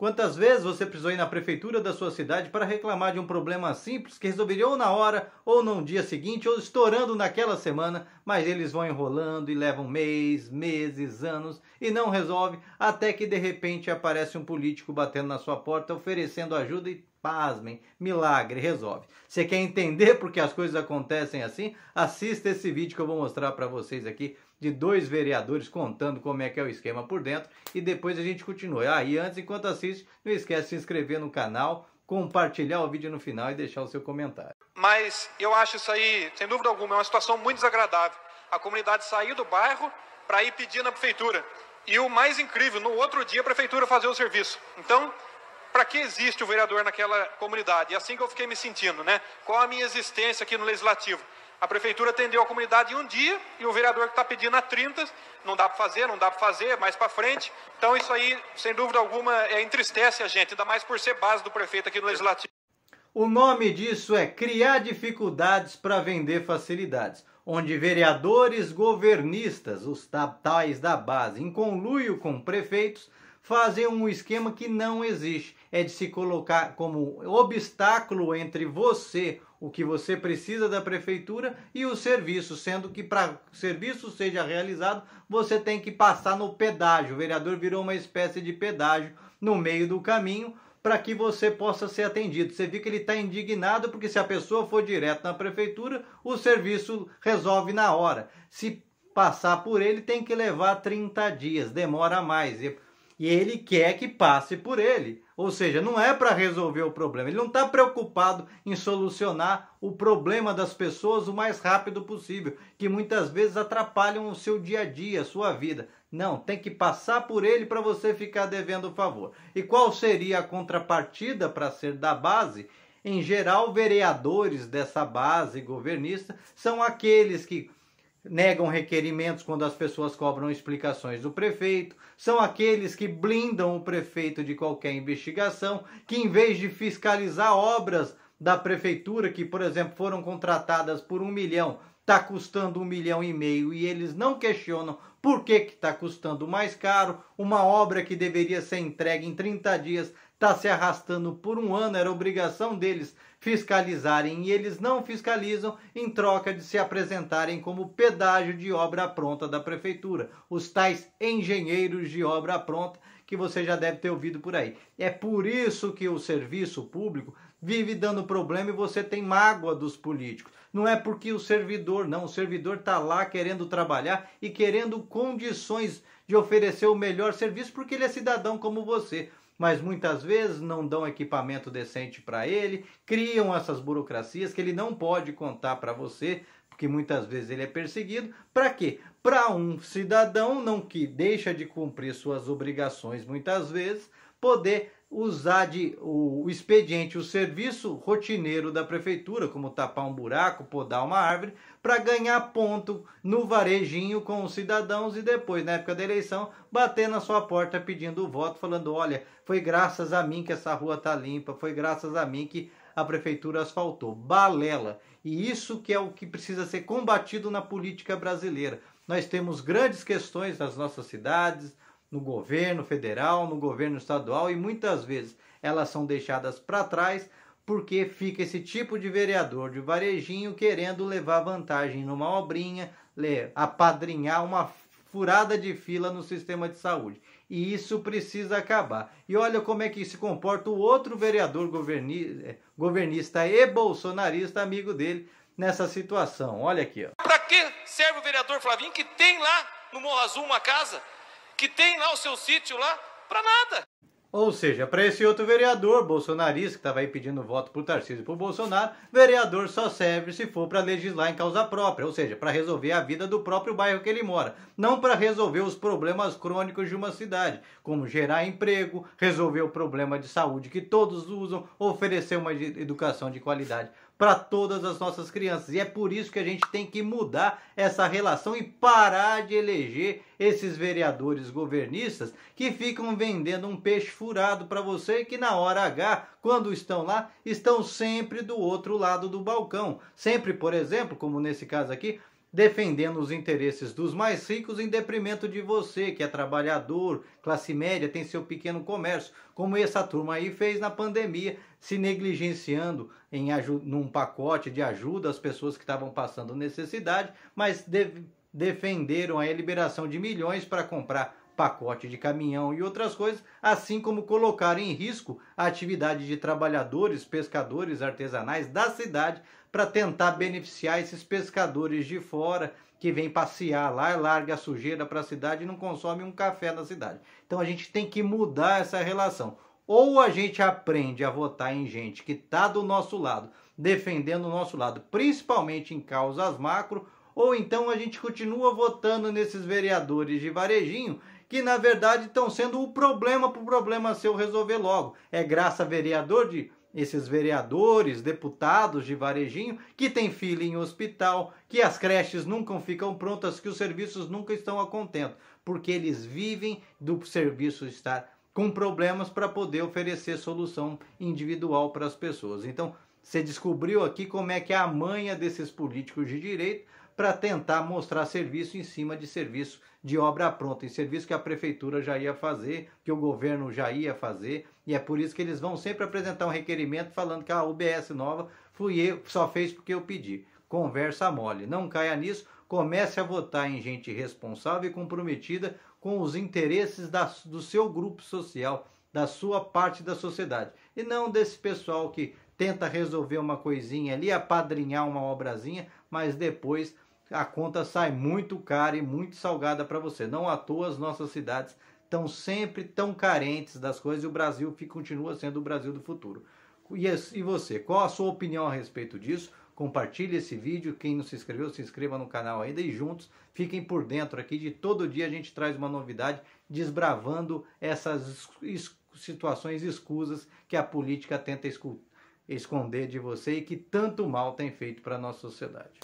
Quantas vezes você precisou ir na prefeitura da sua cidade para reclamar de um problema simples que resolveria ou na hora, ou no dia seguinte, ou estourando naquela semana, mas eles vão enrolando e levam mês, meses, anos e não resolve, até que de repente aparece um político batendo na sua porta oferecendo ajuda e pasmem, milagre, resolve. Você quer entender por que as coisas acontecem assim? Assista esse vídeo que eu vou mostrar para vocês aqui de dois vereadores contando como é que é o esquema por dentro e depois a gente continua. Ah, e antes, enquanto assiste, não esquece de se inscrever no canal, compartilhar o vídeo no final e deixar o seu comentário. Mas eu acho isso aí, sem dúvida alguma, é uma situação muito desagradável. A comunidade saiu do bairro para ir pedir na prefeitura. E o mais incrível, no outro dia a prefeitura fazer o serviço. Então, para que existe o vereador naquela comunidade? E é assim que eu fiquei me sentindo, né? Qual a minha existência aqui no legislativo? A prefeitura atendeu a comunidade em um dia e o vereador que está pedindo a 30, não dá para fazer, não dá para fazer, mais para frente. Então isso aí, sem dúvida alguma, é, entristece a gente, ainda mais por ser base do prefeito aqui no Legislativo. O nome disso é criar dificuldades para vender facilidades, onde vereadores governistas, os tais da base, em conluio com prefeitos, fazem um esquema que não existe. É de se colocar como obstáculo entre você, o que você precisa da prefeitura e o serviço, sendo que para o serviço seja realizado, você tem que passar no pedágio. O vereador virou uma espécie de pedágio no meio do caminho para que você possa ser atendido. Você viu que ele está indignado porque se a pessoa for direto na prefeitura, o serviço resolve na hora. Se passar por ele, tem que levar 30 dias, demora mais. E e ele quer que passe por ele. Ou seja, não é para resolver o problema. Ele não está preocupado em solucionar o problema das pessoas o mais rápido possível, que muitas vezes atrapalham o seu dia a dia, a sua vida. Não, tem que passar por ele para você ficar devendo o favor. E qual seria a contrapartida para ser da base? Em geral, vereadores dessa base governista são aqueles que negam requerimentos quando as pessoas cobram explicações do prefeito, são aqueles que blindam o prefeito de qualquer investigação, que em vez de fiscalizar obras da prefeitura, que por exemplo foram contratadas por um milhão, está custando um milhão e meio e eles não questionam por que está custando mais caro? Uma obra que deveria ser entregue em 30 dias está se arrastando por um ano, era obrigação deles fiscalizarem e eles não fiscalizam em troca de se apresentarem como pedágio de obra pronta da prefeitura, os tais engenheiros de obra pronta que você já deve ter ouvido por aí. É por isso que o serviço público vive dando problema e você tem mágoa dos políticos. Não é porque o servidor, não. O servidor está lá querendo trabalhar e querendo condições de oferecer o melhor serviço porque ele é cidadão como você. Mas muitas vezes não dão equipamento decente para ele, criam essas burocracias que ele não pode contar para você, porque muitas vezes ele é perseguido. Para quê? Para um cidadão não que deixa de cumprir suas obrigações muitas vezes, poder usar de, o, o expediente, o serviço rotineiro da prefeitura, como tapar um buraco, podar uma árvore, para ganhar ponto no varejinho com os cidadãos e depois, na época da eleição, bater na sua porta pedindo o voto, falando: olha, foi graças a mim que essa rua tá limpa, foi graças a mim que a prefeitura asfaltou. Balela. E isso que é o que precisa ser combatido na política brasileira. Nós temos grandes questões nas nossas cidades, no governo federal, no governo estadual e muitas vezes elas são deixadas para trás porque fica esse tipo de vereador de varejinho querendo levar vantagem numa obrinha, apadrinhar uma furada de fila no sistema de saúde. E isso precisa acabar. E olha como é que se comporta o outro vereador governi eh, governista e bolsonarista, amigo dele, nessa situação. Olha aqui. Para que serve o vereador Flavinho que tem lá no Morro Azul uma casa que tem lá o seu sítio lá para nada. Ou seja, para esse outro vereador bolsonarista que estava aí pedindo voto para o Tarcísio e para o Bolsonaro, vereador só serve se for para legislar em causa própria, ou seja, para resolver a vida do próprio bairro que ele mora, não para resolver os problemas crônicos de uma cidade, como gerar emprego, resolver o problema de saúde que todos usam, oferecer uma educação de qualidade para todas as nossas crianças. E é por isso que a gente tem que mudar essa relação e parar de eleger esses vereadores governistas que ficam vendendo um peixe furado para você que na hora H, quando estão lá, estão sempre do outro lado do balcão. Sempre, por exemplo, como nesse caso aqui, defendendo os interesses dos mais ricos em deprimento de você, que é trabalhador, classe média, tem seu pequeno comércio, como essa turma aí fez na pandemia, se negligenciando em num pacote de ajuda às pessoas que estavam passando necessidade, mas de defenderam a liberação de milhões para comprar pacote de caminhão e outras coisas, assim como colocar em risco a atividade de trabalhadores, pescadores artesanais da cidade para tentar beneficiar esses pescadores de fora que vem passear lá, larga a sujeira para a cidade e não consome um café na cidade. Então a gente tem que mudar essa relação. Ou a gente aprende a votar em gente que está do nosso lado, defendendo o nosso lado, principalmente em causas macro, ou então a gente continua votando nesses vereadores de varejinho que na verdade estão sendo o problema para o problema seu resolver logo. É graça vereador de esses vereadores, deputados de varejinho que tem filho em hospital, que as creches nunca ficam prontas, que os serviços nunca estão a contento, porque eles vivem do serviço estar com problemas para poder oferecer solução individual para as pessoas. Então, você descobriu aqui como é que é a manha desses políticos de direito para tentar mostrar serviço em cima de serviço de obra pronta, em serviço que a prefeitura já ia fazer, que o governo já ia fazer, e é por isso que eles vão sempre apresentar um requerimento falando que a ah, UBS nova fui eu, só fez porque eu pedi. Conversa mole, não caia nisso, comece a votar em gente responsável e comprometida com os interesses da, do seu grupo social, da sua parte da sociedade, e não desse pessoal que tenta resolver uma coisinha ali, apadrinhar uma obrazinha, mas depois a conta sai muito cara e muito salgada para você. Não à toa as nossas cidades estão sempre tão carentes das coisas e o Brasil continua sendo o Brasil do futuro. E você, qual a sua opinião a respeito disso? Compartilhe esse vídeo, quem não se inscreveu, se inscreva no canal ainda e juntos fiquem por dentro aqui de todo dia a gente traz uma novidade desbravando essas situações escusas que a política tenta esconder de você e que tanto mal tem feito para a nossa sociedade.